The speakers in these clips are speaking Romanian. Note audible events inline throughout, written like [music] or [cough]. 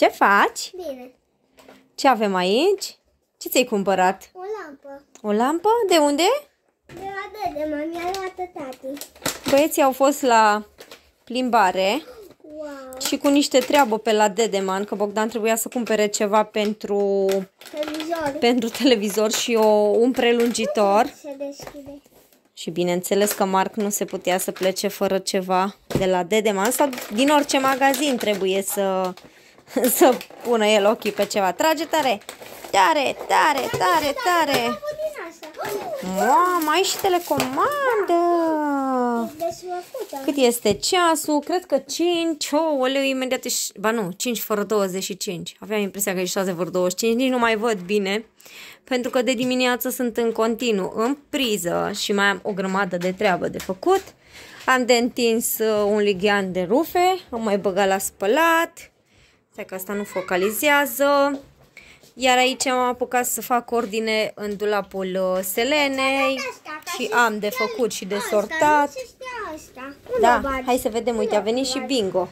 Ce faci? Bine. Ce avem aici? Ce ți-ai cumpărat? O lampă. O lampă? De unde? De la dede, mami, a luat tati. Băieții au fost la plimbare wow. și cu niște treabă pe la Dedeman, că Bogdan trebuia să cumpere ceva pentru televizor, pentru televizor și o, un prelungitor. Se deschide. Și bineînțeles că Marc nu se putea să plece fără ceva de la Dedeman sau din orice magazin trebuie să [laughs] să pună el ochii pe ceva. Trage tare! Tare, tare, tare, tare! Mamă, ai și telecomandă! Cât este ceasul? Cred că 5. Oh, oleu, imediat și Ba nu, 5 fără 25. Aveam impresia că e 6 fără 25. Nici nu mai văd bine. Pentru că de dimineață sunt în continuu în priză și mai am o grămadă de treabă de făcut. Am de întins uh, un lighean de rufe, am mai băgat la spălat, Stai că asta nu focalizează. Iar aici am apucat să fac ordine în dulapul uh, Selenei și am de făcut și de sortat. Da, hai să vedem, uite, a venit și bingo.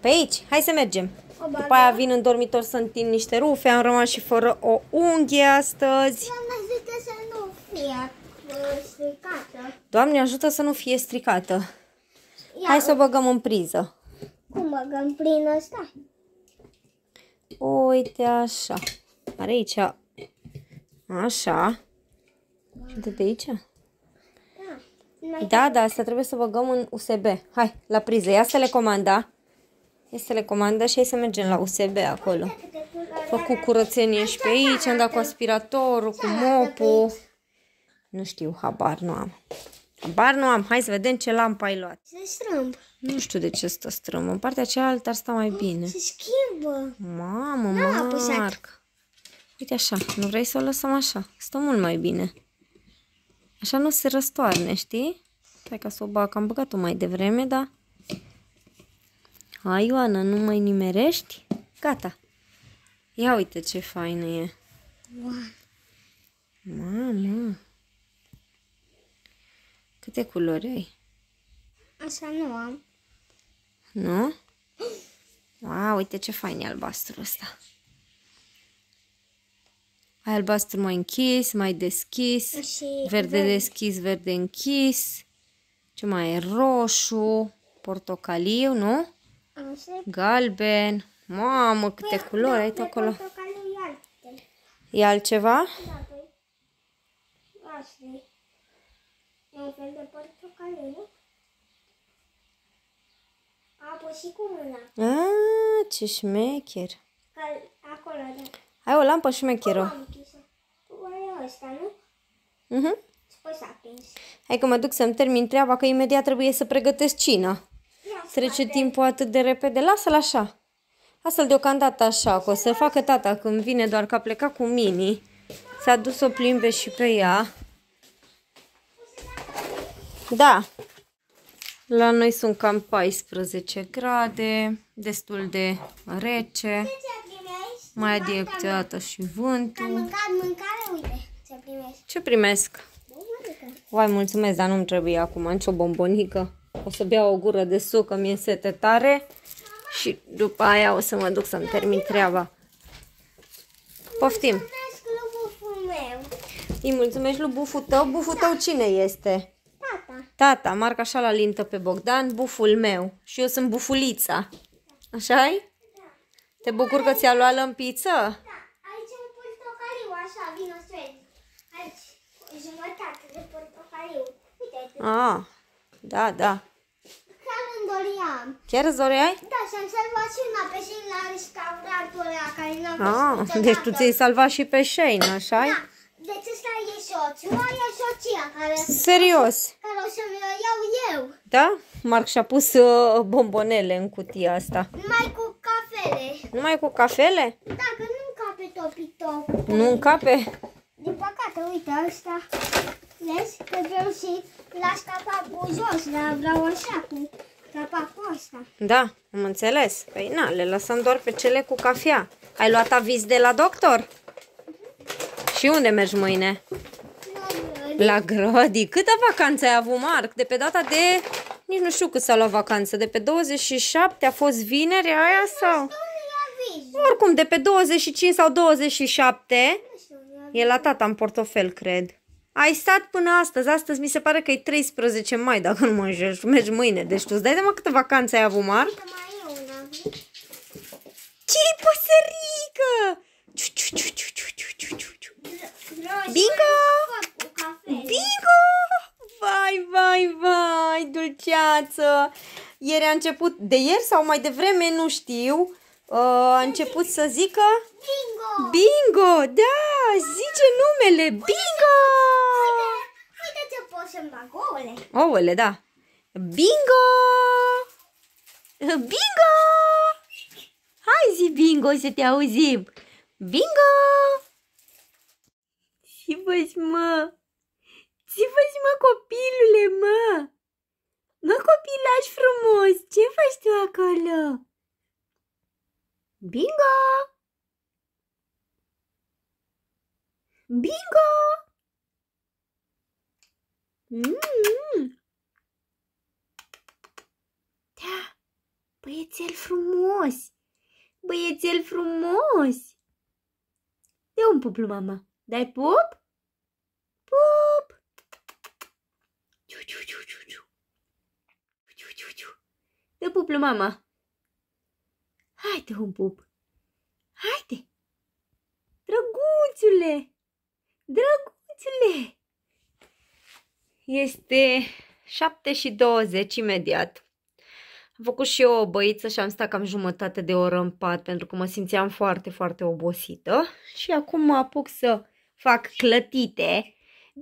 Pe aici, hai să mergem. După da? aia vin în dormitor să întind niște rufe, am rămas și fără o unghie astăzi. Doamne ajută să nu fie uh, stricată. Hai să o băgăm în priză. Cum băgăm prin ăsta? Uite așa. Are aici. Așa. Și de aici? Da, da, da, asta trebuie să băgăm în USB. Hai, la priză. Ia să le comanda. Ia să le comanda și hai să mergem la USB acolo. Făcut curățenie și pe aici, am dat cu aspiratorul, cu mopul. Nu știu, habar nu am. Bar nu am. Hai să vedem ce lampă ai luat. Se strâmb. Nu știu de ce stă strâmb. În partea cealaltă ar sta mai bine. Se schimbă. Mamă, Marc. Uite așa. Nu vrei să o lăsăm așa. Stă mult mai bine. Așa nu se răstoarne, știi? Stai ca să o bag. Am băgat-o mai devreme, dar... Hai, Ioana, nu mai nimerești? Gata. Ia uite ce faină e. Wow. Mamă. Câte culori ai? Așa nu am. Nu? Wow! uite ce fain e albastru ăsta. Ai albastru mai închis, mai deschis, și verde, verde deschis, verde închis. Ce mai e? Roșu, portocaliu, nu? Așa. Galben. Mamă, câte păi, culori da, ai tu acolo. E altceva? Da, păi. Așa. și cu mâna. Ah, ce șmecher. acolo, da. Ai o lampă șmecheră. o ăsta, nu? Mhm. Uh-huh. Hai că mă duc să-mi termin treaba, că imediat trebuie să pregătesc cina. Trece timpul atât de repede. Lasă-l așa. Lasă-l deocamdată așa, că o să facă tata când vine, doar că a plecat cu mini. S-a dus o plimbe și pe ea. Da. La noi sunt cam 14 grade, destul de rece. Mai adiectată și vântul. Mâncat, mâncare, uite, ce primesc. Ce primesc? mulțumesc, dar nu-mi trebuie acum nicio bombonică. O să beau o gură de suc, că mi-e sete tare. Și după aia o să mă duc să-mi termin treaba. Poftim! Îi mulțumesc lui buful tău. Buful tău cine este? Tata, marc așa la lintă pe Bogdan, buful meu. Și eu sunt bufulița. așa -i? Da. Te bucur că ți-a luat lămpiță? Da. Aici e portocaliu, așa, vino straight. Aici, jumătate de portocaliu. Uite, ah, da, da. Chiar îmi doream. Chiar îți doreai? Da, și am salvat și una pe Shane la restaurantul ăla care n-am ah, Deci tu ți-ai salvat și pe Shane, așa -i? Da. Deci ăsta e soțul, mai e soția care... Serios? Care o să-mi iau eu. Da? Marc și-a pus uh, bombonele în cutia asta. Numai cu cafele. Numai cu cafele? Da, că nu încape topi. Nu încape? Din păcate, uite, ăsta... Vezi? Că vreau și las capacul jos, dar vreau așa cu capacul ăsta. Da, am înțeles. Păi na, le lăsăm doar pe cele cu cafea. Ai luat aviz de la doctor? Și unde mergi mâine? La Grodi. Câtă vacanță ai avut, Marc? De pe data de... Nici nu știu cât s-a luat vacanță. De pe 27 a fost vineri aia sau... Deci, Oricum, de pe 25 sau 27... E la tata în portofel, cred. Ai stat până astăzi. Astăzi mi se pare că e 13 mai, dacă nu mă înjești. Mergi mâine. Deci tu îți dai de câtă vacanță ai avut, Marc? Ce păsărică! Ciu, ciu, ciu, ciu, ciu, ciu, ciu. Bingo! Bingo! Vai, vai, vai, dulceață! Ieri a început, de ieri sau mai devreme, nu știu, uh, a început să zică... Bingo! Bingo, da! Zice numele! Bingo! Uite ce pot să-mi bag ouăle. Ouăle, da. Bingo! Bingo! Hai zi bingo să te auzim! Bingo! Țivă-și, mă! Țivă-și, mă, copilule, mă! Mă, copilaș frumos, ce faci tu acolo? Bingo! Bingo! Mm. Da, băiețel frumos! Băiețel frumos! De un puplu, mama? Dai pup? Pup! Ciu, ciu, ciu, ciu, ciu. Ciu, ciu, ciu. Te pup la mama. Haide un pup. Haide. Drăguțule! Drăguțule! Este 7 și 20 imediat. Am făcut și eu o băiță și am stat cam jumătate de oră în pat pentru că mă simțeam foarte, foarte obosită. Și acum mă apuc să fac clătite.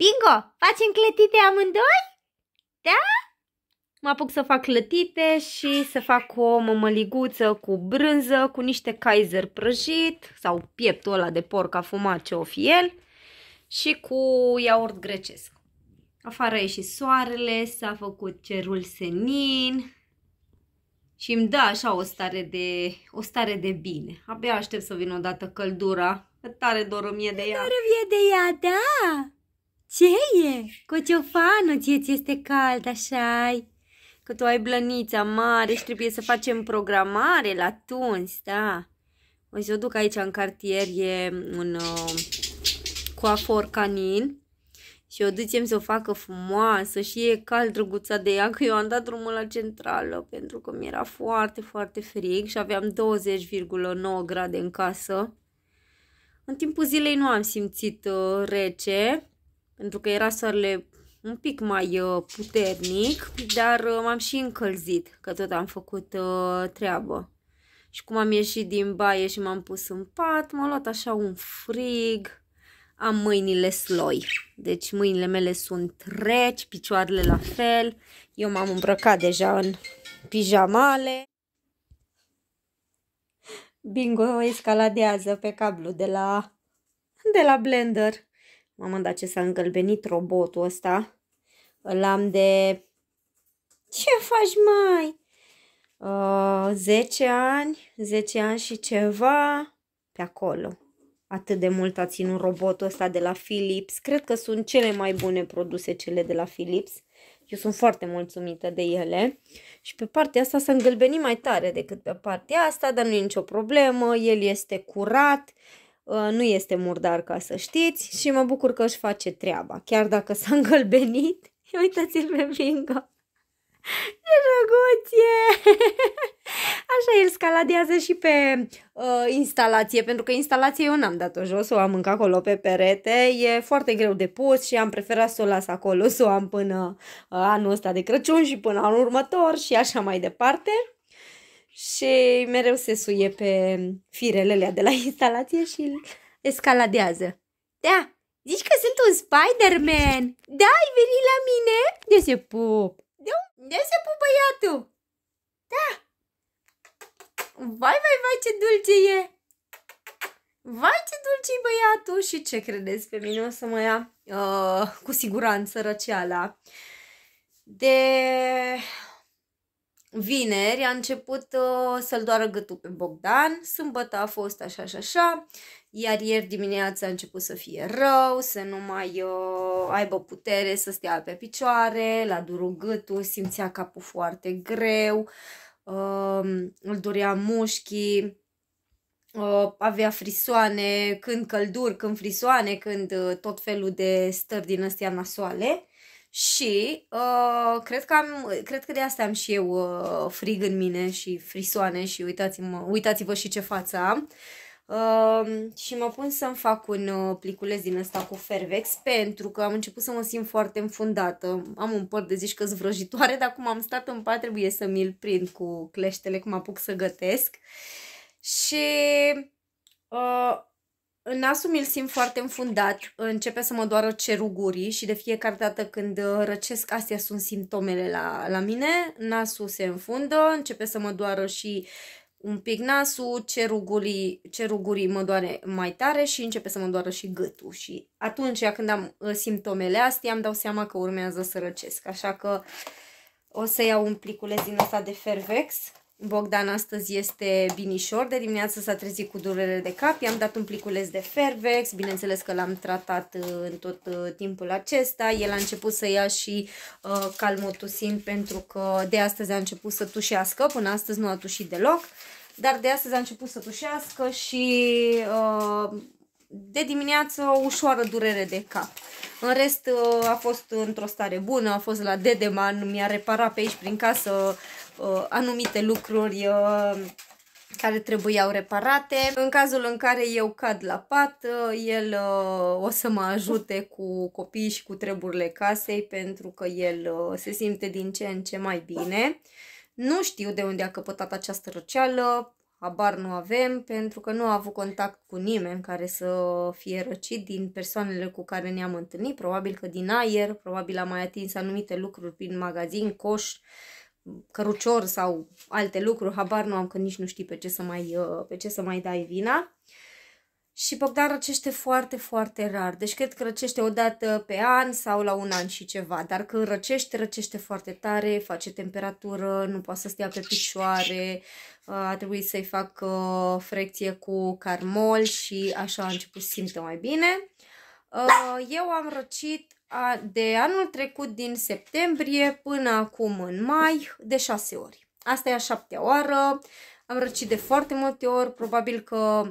Bingo, facem clătite amândoi? Da? Mă apuc să fac clătite și să fac o mămăliguță cu brânză, cu niște kaiser prăjit sau pieptul ăla de porc afumat ce o fi el și cu iaurt grecesc. Afară e și soarele, s-a făcut cerul senin și îmi dă așa o stare de, o stare de bine. Abia aștept să vină odată căldura Tare dor mie de ea. Dor mie de ea, da. Ce e? Cociofană, ție ți este cald, așa -i. Că tu ai blănița mare și trebuie să facem programare la tunzi, da. O să o duc aici în cartier, e un uh, coafor canin. Și o ducem să o facă frumoasă și e cald drăguța de ea, că eu am dat drumul la centrală, pentru că mi-era foarte, foarte frig și aveam 20,9 grade în casă. În timpul zilei nu am simțit uh, rece, pentru că era soarele un pic mai uh, puternic, dar uh, m-am și încălzit, că tot am făcut uh, treabă. Și cum am ieșit din baie și m-am pus în pat, m-a luat așa un frig, am mâinile sloi. Deci mâinile mele sunt reci, picioarele la fel. Eu m-am îmbrăcat deja în pijamale. Bingo escaladează pe cablu de la, de la blender. Mamă, dar ce s-a îngălbenit robotul ăsta. Îl am de... Ce faci mai? Uh, 10 ani, 10 ani și ceva pe acolo. Atât de mult a ținut robotul ăsta de la Philips. Cred că sunt cele mai bune produse cele de la Philips. Eu sunt foarte mulțumită de ele și pe partea asta s-a îngălbenit mai tare decât pe partea asta, dar nu e nicio problemă, el este curat, ă, nu este murdar ca să știți și mă bucur că își face treaba, chiar dacă s-a îngălbenit. [laughs] Uitați-l pe Bingo! Ce drăguț e! Așa el scaladează și pe uh, instalație, pentru că instalație eu n-am dat-o jos, o am încă acolo pe perete, e foarte greu de pus și am preferat să o las acolo, să o am până uh, anul ăsta de Crăciun și până anul următor și așa mai departe. Și mereu se suie pe firelele de la instalație și îl escaladează. Da, zici că sunt un Spider-Man! Da, ai venit la mine? De se pup! De se pupă băiatul! Da! Vai, vai, vai, ce dulce e! Vai, ce dulce e băiatul! Și ce credeți pe mine? O să mă ia uh, cu siguranță răceala. De vineri a început uh, să-l doară gâtul pe Bogdan, sâmbătă a fost așa și așa, iar ieri dimineața a început să fie rău, să nu mai uh, aibă putere să stea pe picioare, la durul gâtul, simțea capul foarte greu, uh, îl durea mușchii, uh, avea frisoane, când călduri, când frisoane, când uh, tot felul de stări din astea nasoale. Și uh, cred, că am, cred că de asta am și eu uh, frig în mine și frisoane și uitați vă uitați-vă și ce față am. Uh, Ehm, și mă pun să-mi fac un uh, pliculez din ăsta cu fervex pentru că am început să mă simt foarte înfundată. Am un păr de zici că vrăjitoare, dar cum am stat în pat trebuie să mi-l prind cu cleștele, cum apuc să gătesc. Și uh, în nasul mi-l simt foarte înfundat, începe să mă doară cerugurii și de fiecare dată când uh, răcesc, astea sunt simptomele la, la mine, nasul se înfundă, începe să mă doară și un pic nasul, cerugurii, cerugurii mă doare mai tare și începe să mă doară și gâtul. Și atunci, când am uh, simptomele astea, îmi dau seama că urmează să răcesc. Așa că o să iau un pliculeț din ăsta de Fervex Bogdan astăzi este binișor, de dimineață s-a trezit cu durere de cap, i-am dat un pliculeț de Fervex, bineînțeles că l-am tratat uh, în tot uh, timpul acesta, el a început să ia și uh, calmotusin pentru că de astăzi a început să tușească, până astăzi nu a tușit deloc, dar de astăzi a început să tușească și uh, de dimineață o ușoară durere de cap. În rest uh, a fost într-o stare bună, a fost la Dedeman, mi-a reparat pe aici prin casă uh, anumite lucruri uh, care trebuiau reparate. În cazul în care eu cad la pat, uh, el uh, o să mă ajute cu copiii și cu treburile casei pentru că el uh, se simte din ce în ce mai bine. Nu știu de unde a căpătat această răceală, Abar nu avem, pentru că nu a avut contact cu nimeni care să fie răcit din persoanele cu care ne-am întâlnit, probabil că din aer, probabil a mai atins anumite lucruri prin magazin, coș, uh, cărucior sau alte lucruri, habar nu am că nici nu știi pe ce să mai, uh, pe ce să mai dai vina. Și Bogdan răcește foarte, foarte rar. Deci cred că răcește o dată pe an sau la un an și ceva. Dar când răcește, răcește foarte tare, face temperatură, nu poate să stea pe picioare, uh, a trebuit să-i fac uh, frecție cu carmol și așa a început să simtă mai bine. Eu am răcit de anul trecut din septembrie până acum în mai de 6 ori. Asta e a șaptea oară, am răcit de foarte multe ori, probabil că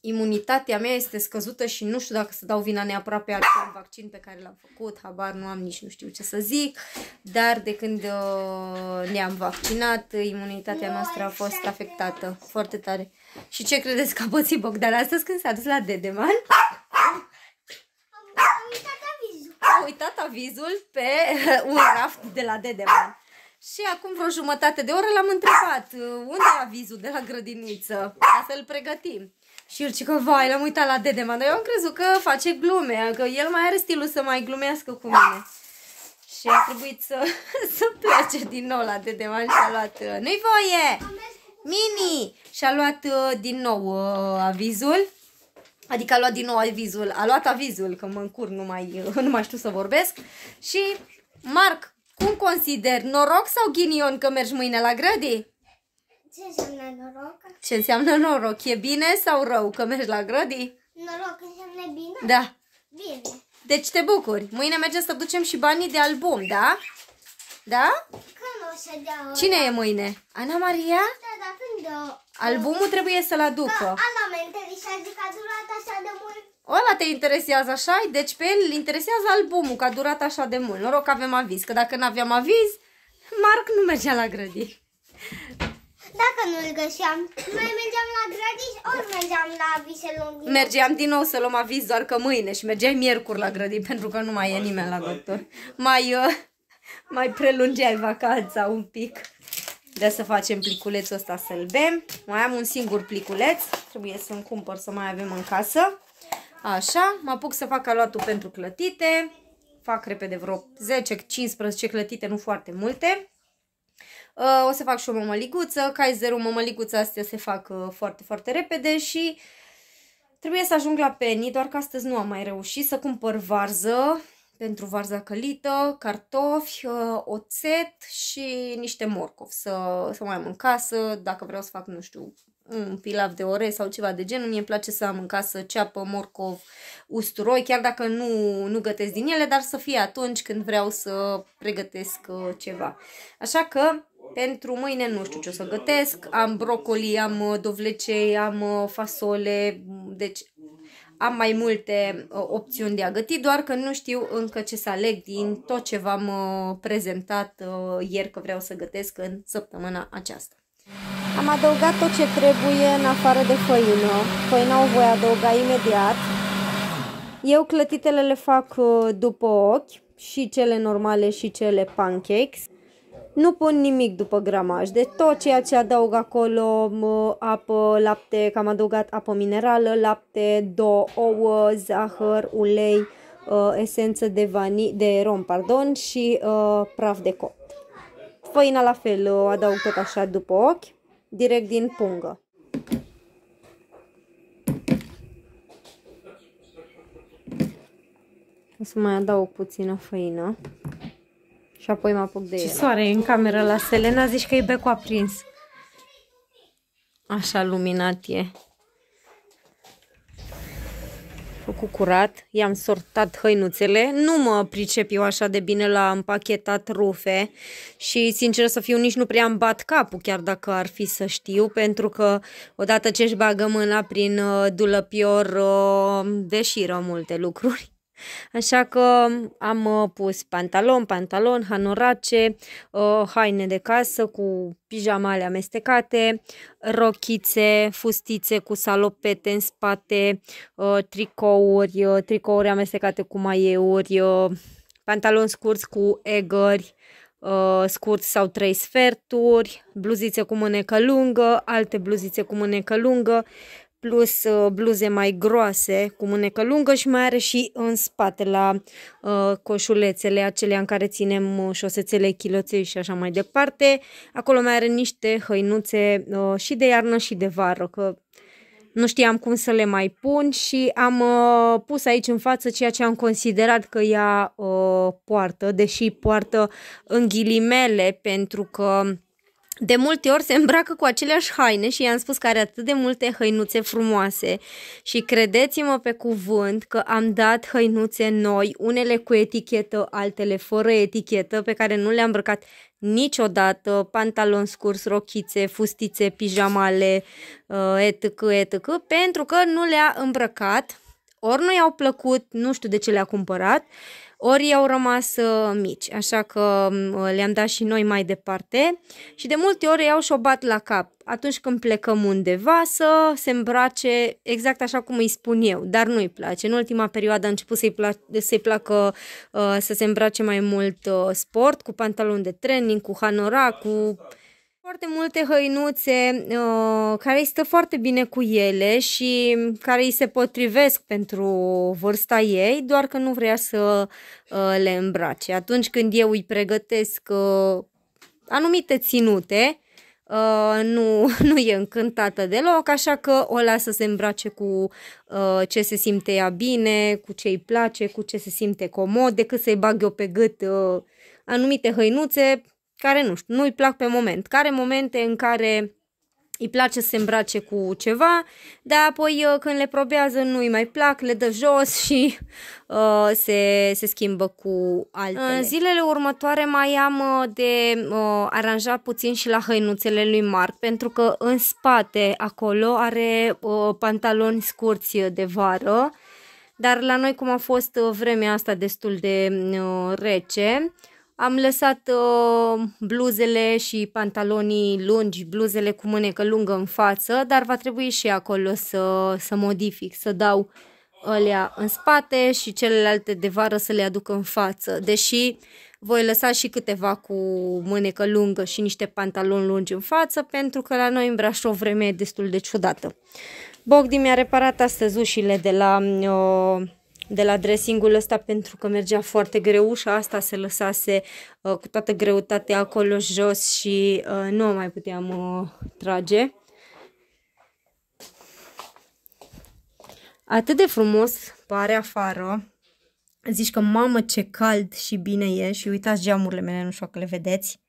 imunitatea mea este scăzută și nu știu dacă să dau vina neapărat pe acel vaccin pe care l-am făcut, habar nu am nici nu știu ce să zic, dar de când uh, ne-am vaccinat, imunitatea noastră a fost afectată foarte tare. Și ce credeți că a pățit Bogdan astăzi când s-a dus la Dedeman? a uitat avizul pe [laughs] un raft de la Dedeman. Și acum vreo jumătate de oră l-am întrebat uh, unde e avizul de la grădiniță ca să-l pregătim. Și el că vai, l-am uitat la Dedeman, dar eu am crezut că face glume, că el mai are stilul să mai glumească cu mine. Și a trebuit să, [laughs] să plece din nou la Dedeman și a luat, uh, nu-i voie, Mini! Și a luat uh, din nou avizul Adică a luat din nou avizul, a luat avizul, că mă încur, nu mai, [laughs] nu mai știu să vorbesc. Și, Marc, cum consider, noroc sau ghinion că mergi mâine la grădi? Ce înseamnă noroc? Ce înseamnă noroc? E bine sau rău că mergi la grădi? Noroc înseamnă bine? Da. Bine. Deci te bucuri. Mâine mergem să ducem și banii de album, da? Da? Când o să dea Cine e mâine? Ana Maria? Da, da, când o... Albumul trebuie să-l aducă. Da, a de mult. Ăla te interesează așa, deci pe el îl interesează albumul, că a durat așa de mult. Noroc că avem aviz, că dacă n-aveam aviz, Marc nu mergea la grădini. Dacă nu-l găseam, mai mergeam la grădini, ori mergeam la avise lungi. Mergeam din nou să luăm aviz doar că mâine și mergeai miercuri la grădini pentru că nu mai e nimeni la doctor. Mai, uh, mai prelungeai vacanța un pic de să facem pliculețul ăsta să-l bem. Mai am un singur pliculeț, trebuie să-mi cumpăr să mai avem în casă. Așa, mă apuc să fac aluatul pentru clătite. Fac repede vreo 10-15 clătite, nu foarte multe. Uh, o să fac și o mămăliguță, Kaiserul, mămăliguța astea se fac uh, foarte, foarte repede și trebuie să ajung la Penny, doar că astăzi nu am mai reușit să cumpăr varză pentru varza călită, cartofi, uh, oțet și niște morcovi să, să mai am în casă, dacă vreau să fac, nu știu, un pilaf de orez sau ceva de genul, mie îmi place să am în casă ceapă, morcov, usturoi, chiar dacă nu, nu gătesc din ele, dar să fie atunci când vreau să pregătesc uh, ceva. Așa că pentru mâine nu știu ce o să gătesc, am brocoli, am uh, dovlecei, am fasole, deci am mai multe uh, opțiuni de a găti, doar că nu știu încă ce să aleg din tot ce v-am uh, prezentat uh, ieri că vreau să gătesc în săptămâna aceasta. Am adăugat tot ce trebuie în afară de făină. Făina o voi adăuga imediat. Eu clătitele le fac după ochi și cele normale și cele pancakes. Nu pun nimic după gramaj, de tot ceea ce adaug acolo, apă, lapte, că am adăugat apă minerală, lapte, două ouă, zahăr, ulei, uh, esență de, vani, de rom pardon, și uh, praf de copt. Făina la fel o uh, adaug tot așa după ochi, direct din pungă. O să mai adaug puțină făină. Și apoi mă apuc de Ce ele. soare e în cameră la Selena, zici că e becul aprins. Așa luminat e. Făcut curat, i-am sortat hăinuțele. Nu mă pricep eu așa de bine la împachetat rufe și, sincer să fiu, nici nu prea am bat capul, chiar dacă ar fi să știu, pentru că odată ce își bagă mâna prin uh, dulăpior, uh, deșiră multe lucruri. Așa că am uh, pus pantalon, pantalon, hanorace, uh, haine de casă cu pijamale amestecate, rochițe, fustițe cu salopete în spate, uh, tricouri, tricouri amestecate cu maieuri, pantaloni scurți cu egări, scurți sau trei sferturi, bluzițe cu mânecă lungă, alte bluzițe cu mânecă lungă, plus uh, bluze mai groase cu mânecă lungă și mai are și în spate la uh, coșulețele acelea în care ținem uh, șosețele, chiloței și așa mai departe. Acolo mai are niște hăinuțe uh, și de iarnă și de vară, că nu știam cum să le mai pun și am uh, pus aici în față ceea ce am considerat că ea uh, poartă, deși poartă în ghilimele pentru că de multe ori se îmbracă cu aceleași haine și i-am spus că are atât de multe hăinuțe frumoase și credeți-mă pe cuvânt că am dat hăinuțe noi, unele cu etichetă, altele fără etichetă, pe care nu le-am îmbrăcat niciodată, pantaloni scurs, rochițe, fustițe, pijamale, uh, etc., etc., pentru că nu le-a îmbrăcat, ori nu i-au plăcut, nu știu de ce le-a cumpărat, ori au rămas uh, mici, așa că mm, uh, le-am dat și noi mai departe și de multe ori iau și o bat la cap atunci când plecăm undeva să se îmbrace exact așa cum îi spun eu, dar nu-i place. În ultima perioadă a început să-i, pla- să placă uh, să se îmbrace mai mult uh, sport, cu pantaloni de training, cu hanora, cu foarte multe hăinuțe uh, care îi stă foarte bine cu ele și care îi se potrivesc pentru vârsta ei, doar că nu vrea să uh, le îmbrace. Atunci când eu îi pregătesc uh, anumite ținute, Uh, nu, [laughs] nu e încântată deloc, așa că o lasă să se îmbrace cu uh, ce se simte ea bine, cu ce îi place, cu ce se simte comod, decât să-i bag eu pe gât uh, anumite hăinuțe care, nu știu, nu-i plac pe moment, care momente în care îi place să se îmbrace cu ceva, dar apoi uh, când le probează nu i mai plac, le dă jos [laughs] și uh, se, se schimbă cu altele. În zilele următoare mai am uh, de uh, aranjat puțin și la hăinuțele lui Marc, pentru că în spate acolo are uh, pantaloni scurți de vară, dar la noi cum a fost uh, vremea asta destul de uh, rece, uh, am lăsat uh, bluzele și pantalonii lungi, bluzele cu mânecă lungă în față, dar va trebui și acolo să, să modific, să dau alea în spate și celelalte de vară să le aduc în față. Deși voi lăsa și câteva cu mânecă lungă și niște pantaloni lungi în față, pentru că la noi în Brașov vremea e destul de ciudată. Bogdi mi-a reparat astăzi ușile de la... Uh, de la dressingul ăsta pentru că mergea foarte greu, și asta se lăsase uh, cu toată greutatea acolo jos și uh, nu o mai puteam uh, trage. Atât de frumos pare afară. Zici că mamă ce cald și bine e și uitați geamurile mele, nu știu că le vedeți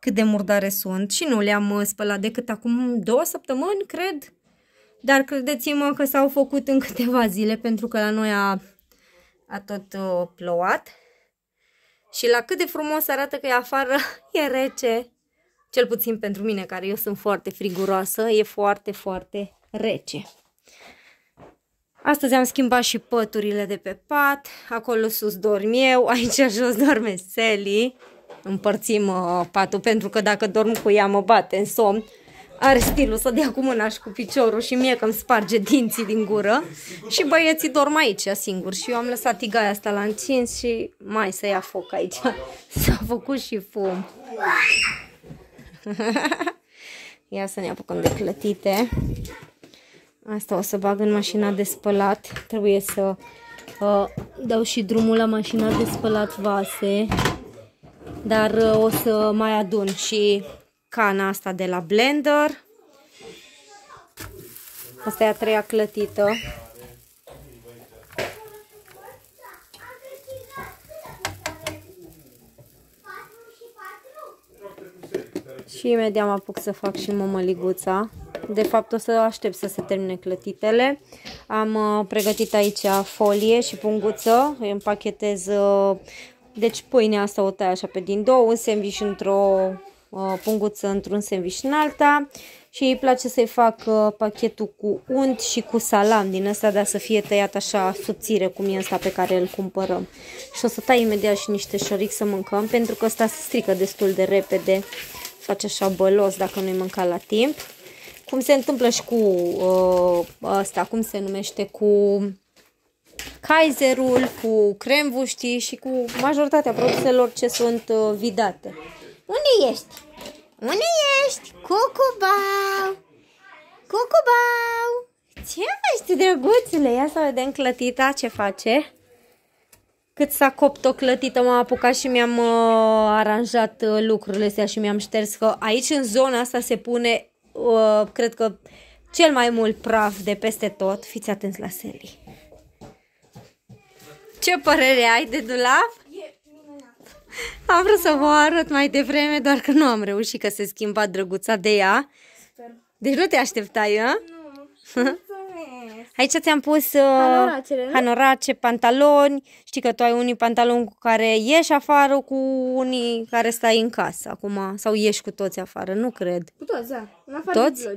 cât de murdare sunt și nu le-am uh, spălat decât acum două săptămâni, cred, dar credeți-mă că s-au făcut în câteva zile pentru că la noi a, a tot uh, plouat. Și la cât de frumos arată că e afară, [laughs] e rece. Cel puțin pentru mine, care eu sunt foarte friguroasă, e foarte, foarte rece. Astăzi am schimbat și păturile de pe pat, acolo sus dorm eu, [laughs] aici jos dorme Sally. Împărțim uh, patul pentru că dacă dorm cu ea mă bate în somn are stilul să dea cu mâna și cu piciorul și mie că îmi sparge dinții din gură și băieții dorm aici singuri și eu am lăsat tigaia asta la încins și mai să ia foc aici. [laughs] S-a făcut și fum. [laughs] Ia să ne apucăm de clătite. Asta o să bag în mașina de spălat. Trebuie să uh, dau și drumul la mașina de spălat vase. Dar uh, o să mai adun și cana asta de la blender. Asta e a treia clătită. Și imediat mă apuc să fac și mămăliguța. De fapt o să aștept să se termine clătitele. Am uh, pregătit aici folie și punguță. Îi împachetez, uh, deci pâinea asta o tai așa pe din două, un sandwich într-o Uh, punguță într-un sandwich în alta și îi place să-i fac pachetul cu unt și cu salam din ăsta, dar să fie tăiat așa subțire cum e ăsta pe care îl cumpărăm. Și o să tai imediat și niște șoric să mâncăm, pentru că ăsta se strică destul de repede, face așa bălos dacă nu-i mânca la timp. Cum se întâmplă și cu uh, ăsta, cum se numește, cu Kaiserul, cu cremvuștii și cu majoritatea produselor ce sunt uh, vidate. Unde ești? Unde ești? Cucubau! Cucubau! Ce faci tu, drăguțule? Ia să vedem clătita ce face. Cât s-a copt o clătită, m-am apucat și mi-am uh, aranjat uh, lucrurile astea și mi-am șters că aici în zona asta se pune, uh, cred că, cel mai mult praf de peste tot. Fiți atenți la serii. Ce părere ai de dulap? Am vrut să vă arăt mai devreme, doar că nu am reușit că se schimba drăguța de ea. Deci nu te așteptai, a? Ă? Nu, [laughs] Aici ți-am pus uh, hanorace, pantaloni. Știi că tu ai unii pantaloni cu care ieși afară, cu unii care stai în casă acum. Sau ieși cu toți afară, nu cred. Cu toți, da. În afară toți?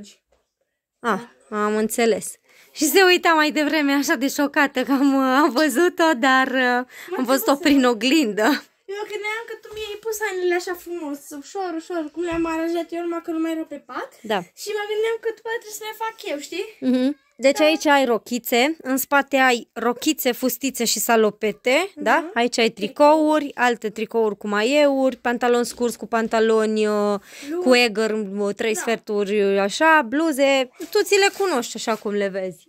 A, Ah, am înțeles. Și se uita mai devreme așa de șocată că am, uh, am văzut-o, dar uh, am văzut-o prin oglindă. Eu credeam că tu mi-ai pus hainele așa frumos, ușor, ușor, cum le-am aranjat eu, numai că nu mai erau pe pat. Da. Și mă gândeam că după trebuie să le fac eu, știi? Mm-hmm. Deci da. aici ai rochițe, în spate ai rochițe, fustițe și salopete, uh-huh. da? Mhm. Aici ai tricouri, alte tricouri cu maieuri, pantaloni scurs cu pantaloni uh, Blu- cu eger, uh, trei da. sferturi, uh, așa, bluze. Tu ți le cunoști așa cum le vezi.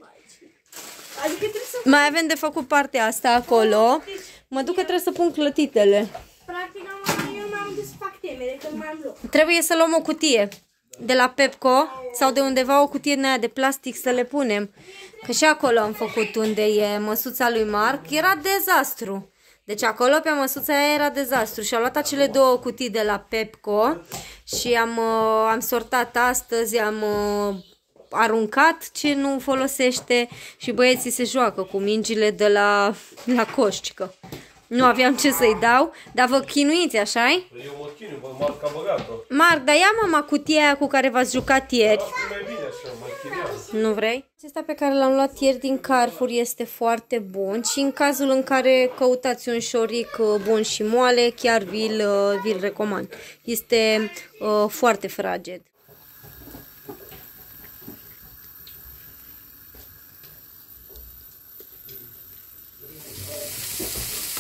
Adică să... Mai avem de făcut partea asta acolo. Deci Mă duc că trebuie să pun clătitele. Practic, am, eu m-am dus să fac temere când m-am luat. Trebuie să luăm o cutie de la Pepco sau de undeva o cutie nea aia de plastic să le punem. Că și acolo am făcut unde e măsuța lui Marc. Era dezastru. Deci acolo pe măsuța aia era dezastru și am luat acele două cutii de la Pepco și am, uh, am sortat astăzi, am uh, aruncat ce nu folosește și băieții se joacă cu mingile de la, la coșcică. Nu aveam ce să-i dau, dar vă chinuiți, așa -i? Eu mă chinu, bă, Marc ca băgat-o. Marc, dar ia mama cutia aia cu care v-ați jucat ieri. Mai bine Nu vrei? Acesta pe care l-am luat ieri din Carrefour este foarte bun și în cazul în care căutați un șoric uh, bun și moale, chiar vi-l uh, vi, recomand. Este uh, foarte fraged.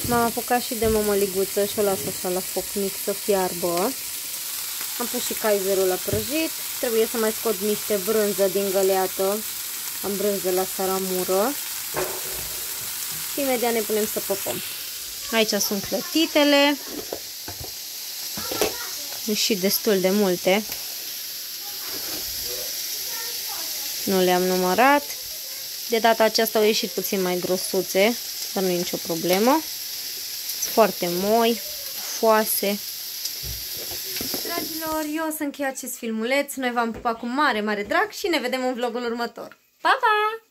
M-am apucat și de mămăliguță și o las așa la foc mic să fiarbă. Am pus și caizerul la prăjit. Trebuie să mai scot niște brânză din găleată. Am brânză la saramură. Și imediat ne punem să popăm. Aici sunt clătitele. Și destul de multe. Nu le-am numărat. De data aceasta au ieșit puțin mai grosuțe, dar nu e nicio problemă. Sunt foarte moi, foase. Dragilor, eu o să închei acest filmuleț. Noi v-am pupat cu mare, mare drag și ne vedem în vlogul următor. Pa, pa!